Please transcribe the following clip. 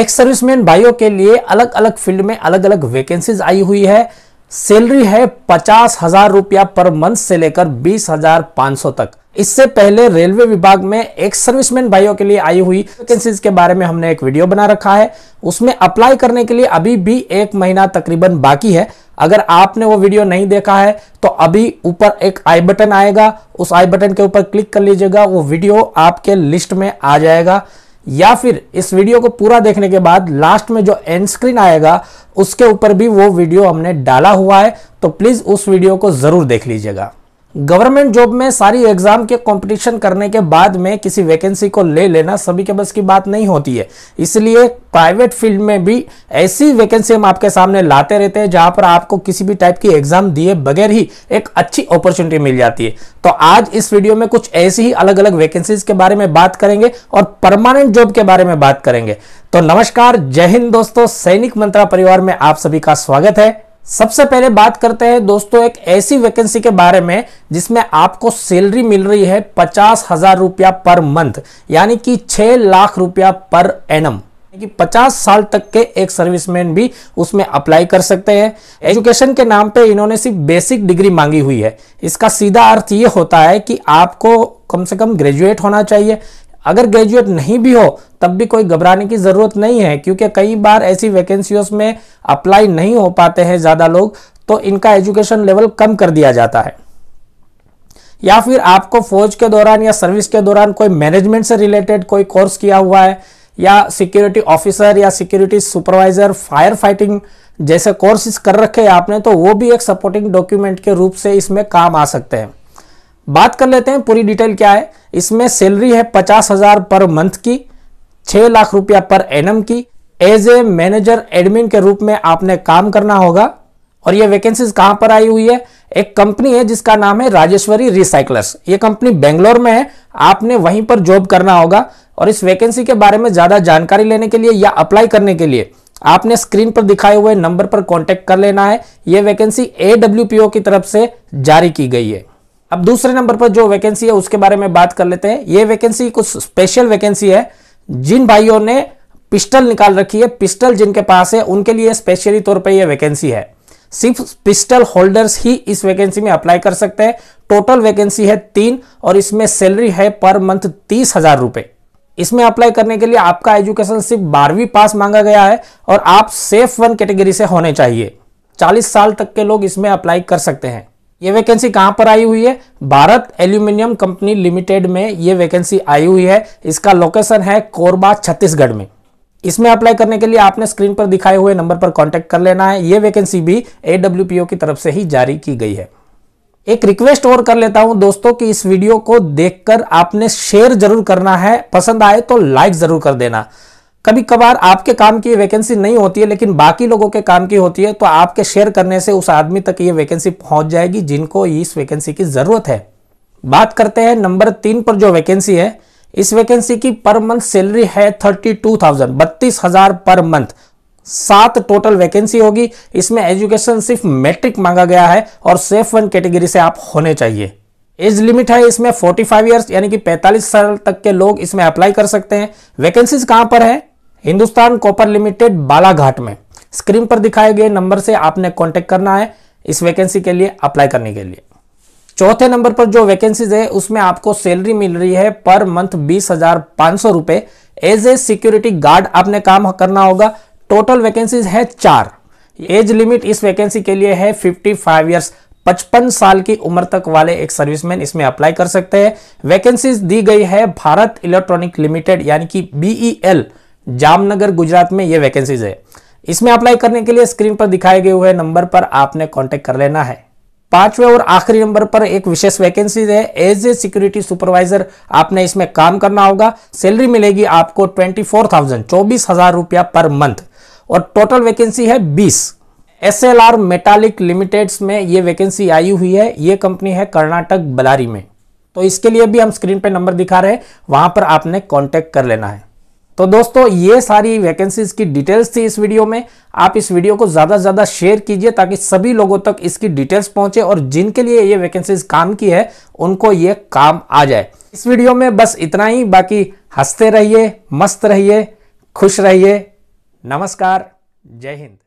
एक सर्विसमैन भाइयों के लिए अलग अलग फील्ड में अलग अलग वैकेंसीज आई हुई है सैलरी है पचास हजार रुपया पर मंथ से लेकर बीस हजार पांच सौ तक इससे पहले रेलवे विभाग में एक सर्विसमैन भाइयों के लिए आई हुई वैकेंसीज के बारे में हमने एक वीडियो बना रखा है उसमें अप्लाई करने के लिए अभी भी एक महीना तकरीबन बाकी है अगर आपने वो वीडियो नहीं देखा है तो अभी ऊपर एक आई बटन आएगा उस आई बटन के ऊपर क्लिक कर लीजिएगा वो वीडियो आपके लिस्ट में आ जाएगा या फिर इस वीडियो को पूरा देखने के बाद लास्ट में जो एंड स्क्रीन आएगा उसके ऊपर भी वो वीडियो हमने डाला हुआ है तो प्लीज़ उस वीडियो को ज़रूर देख लीजिएगा गवर्नमेंट जॉब में सारी एग्जाम के कंपटीशन करने के बाद में किसी वैकेंसी को ले लेना सभी के बस की बात नहीं होती है इसलिए प्राइवेट फील्ड में भी ऐसी वैकेंसी हम आपके सामने लाते रहते हैं जहां पर आपको किसी भी टाइप की एग्जाम दिए बगैर ही एक अच्छी अपॉर्चुनिटी मिल जाती है तो आज इस वीडियो में कुछ ऐसी ही अलग अलग वैकेंसीज के बारे में बात करेंगे और परमानेंट जॉब के बारे में बात करेंगे तो नमस्कार जय हिंद दोस्तों सैनिक मंत्रा परिवार में आप सभी का स्वागत है सबसे पहले बात करते हैं दोस्तों एक ऐसी वैकेंसी के बारे में जिसमें आपको सैलरी मिल रही है पचास हजार रुपया पर मंथ यानी कि छह लाख रुपया पर एनम कि 50 साल तक के एक सर्विसमैन भी उसमें अप्लाई कर सकते हैं एजुकेशन के नाम पे इन्होंने सिर्फ बेसिक डिग्री मांगी हुई है इसका सीधा अर्थ ये होता है कि आपको कम से कम ग्रेजुएट होना चाहिए अगर ग्रेजुएट नहीं भी हो तब भी कोई घबराने की ज़रूरत नहीं है क्योंकि कई बार ऐसी वैकेंसियों में अप्लाई नहीं हो पाते हैं ज़्यादा लोग तो इनका एजुकेशन लेवल कम कर दिया जाता है या फिर आपको फौज के दौरान या सर्विस के दौरान कोई मैनेजमेंट से रिलेटेड कोई कोर्स किया हुआ है या सिक्योरिटी ऑफिसर या सिक्योरिटी सुपरवाइजर फायर फाइटिंग जैसे कोर्सेज कर रखे हैं आपने तो वो भी एक सपोर्टिंग डॉक्यूमेंट के रूप से इसमें काम आ सकते हैं बात कर लेते हैं पूरी डिटेल क्या है इसमें सैलरी है पचास हजार पर मंथ की छह लाख रुपया पर एनम की एज ए मैनेजर एडमिन के रूप में आपने काम करना होगा और ये वैकेंसीज कहां पर आई हुई है एक कंपनी है जिसका नाम है राजेश्वरी रिसाइकलर्स ये कंपनी बेंगलोर में है आपने वहीं पर जॉब करना होगा और इस वैकेंसी के बारे में ज्यादा जानकारी लेने के लिए या अप्लाई करने के लिए आपने स्क्रीन पर दिखाए हुए नंबर पर कांटेक्ट कर लेना है ये वैकेंसी एडब्ल्यूपीओ की तरफ से जारी की गई है अब दूसरे नंबर पर जो वैकेंसी है उसके बारे में बात कर लेते हैं ये वैकेंसी कुछ स्पेशल वैकेंसी है जिन भाइयों ने पिस्टल निकाल रखी है पिस्टल जिनके पास है उनके लिए स्पेशली तौर पर यह वैकेंसी है सिर्फ पिस्टल होल्डर्स ही इस वैकेंसी में अप्लाई कर सकते हैं टोटल वैकेंसी है तीन और इसमें सैलरी है पर मंथ तीस हजार रुपए इसमें अप्लाई करने के लिए आपका एजुकेशन सिर्फ बारहवीं पास मांगा गया है और आप सेफ वन कैटेगरी से होने चाहिए चालीस साल तक के लोग इसमें अप्लाई कर सकते हैं ये वैकेंसी कहां पर आई हुई है भारत एल्यूमिनियम कंपनी लिमिटेड में ये वैकेंसी आई हुई है इसका लोकेशन है कोरबा छत्तीसगढ़ में इसमें अप्लाई करने के लिए आपने स्क्रीन पर दिखाए हुए नंबर पर कांटेक्ट कर लेना है यह वैकेंसी भी एडब्ल्यूपीओ की तरफ से ही जारी की गई है एक रिक्वेस्ट और कर लेता हूं दोस्तों कि इस वीडियो को देखकर आपने शेयर जरूर करना है पसंद आए तो लाइक जरूर कर देना कभी कभार आपके काम की वैकेंसी नहीं होती है लेकिन बाकी लोगों के काम की होती है तो आपके शेयर करने से उस आदमी तक ये वैकेंसी पहुंच जाएगी जिनको इस वैकेंसी की ज़रूरत है बात करते हैं नंबर तीन पर जो वैकेंसी है इस वैकेंसी की पर मंथ सैलरी है थर्टी टू थाउजेंड बत्तीस हजार पर मंथ सात टोटल वैकेंसी होगी इसमें एजुकेशन सिर्फ मैट्रिक मांगा गया है और सेफ वन कैटेगरी से आप होने चाहिए एज लिमिट है इसमें 45 फाइव ईयर यानी कि 45 साल तक के लोग इसमें अप्लाई कर सकते हैं वैकेंसीज कहां पर है हिंदुस्तान कॉपर लिमिटेड बालाघाट में स्क्रीन पर दिखाए गए नंबर से आपने कॉन्टेक्ट करना है इस वैकेंसी के लिए अप्लाई करने के लिए चौथे नंबर पर जो वैकेंसीज है उसमें आपको सैलरी मिल रही है पर मंथ बीस हजार पांच सौ रुपए एज ए सिक्योरिटी गार्ड आपने काम करना होगा टोटल वैकेंसीज है चार एज लिमिट इस वैकेंसी के लिए है 55 ईयर्स पचपन साल की उम्र तक वाले एक सर्विसमैन इसमें अप्लाई कर सकते हैं वैकेंसीज दी गई है भारत इलेक्ट्रॉनिक लिमिटेड यानी कि बीई जामनगर गुजरात में ये वैकेंसीज है इसमें अप्लाई करने के लिए स्क्रीन पर दिखाए गए हुए नंबर पर आपने कॉन्टेक्ट कर लेना है पांचवें और आखिरी नंबर पर एक विशेष वैकेंसी है एज ए सिक्योरिटी सुपरवाइजर आपने इसमें काम करना होगा सैलरी मिलेगी आपको ट्वेंटी फोर थाउजेंड चौबीस हजार रुपया पर मंथ और टोटल वैकेंसी है बीस S L R metallic limiteds में ये वैकेंसी आई हुई है ये कंपनी है कर्नाटक बलारी में तो इसके लिए भी हम स्क्रीन पर नंबर दिखा रहे हैं वहां पर आपने कॉन्टेक्ट कर लेना है तो दोस्तों ये सारी वैकेंसीज की डिटेल्स थी इस वीडियो में आप इस वीडियो को ज़्यादा से ज़्यादा शेयर कीजिए ताकि सभी लोगों तक इसकी डिटेल्स पहुंचे और जिनके लिए ये वैकेंसीज काम की है उनको ये काम आ जाए इस वीडियो में बस इतना ही बाकी हंसते रहिए मस्त रहिए खुश रहिए नमस्कार जय हिंद